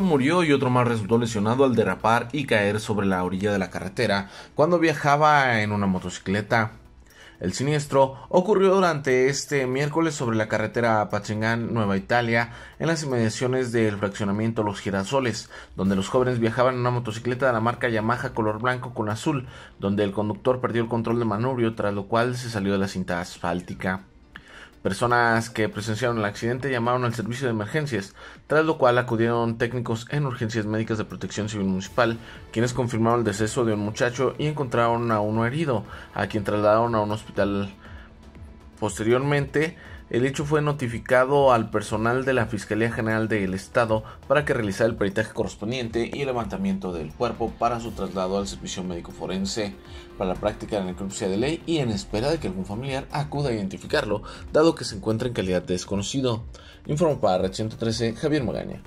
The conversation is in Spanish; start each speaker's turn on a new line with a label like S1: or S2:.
S1: murió y otro más resultó lesionado al derrapar y caer sobre la orilla de la carretera cuando viajaba en una motocicleta. El siniestro ocurrió durante este miércoles sobre la carretera Pachingán, Nueva Italia, en las inmediaciones del fraccionamiento Los Girasoles, donde los jóvenes viajaban en una motocicleta de la marca Yamaha color blanco con azul, donde el conductor perdió el control de manubrio, tras lo cual se salió de la cinta asfáltica. Personas que presenciaron el accidente llamaron al servicio de emergencias, tras lo cual acudieron técnicos en urgencias médicas de protección civil municipal, quienes confirmaron el deceso de un muchacho y encontraron a uno herido, a quien trasladaron a un hospital Posteriormente, el hecho fue notificado al personal de la Fiscalía General del Estado para que realizara el peritaje correspondiente y el levantamiento del cuerpo para su traslado al servicio médico forense para la práctica de la necropsia de ley y en espera de que algún familiar acuda a identificarlo, dado que se encuentra en calidad de desconocido. Informo para Red 113, Javier Magaña.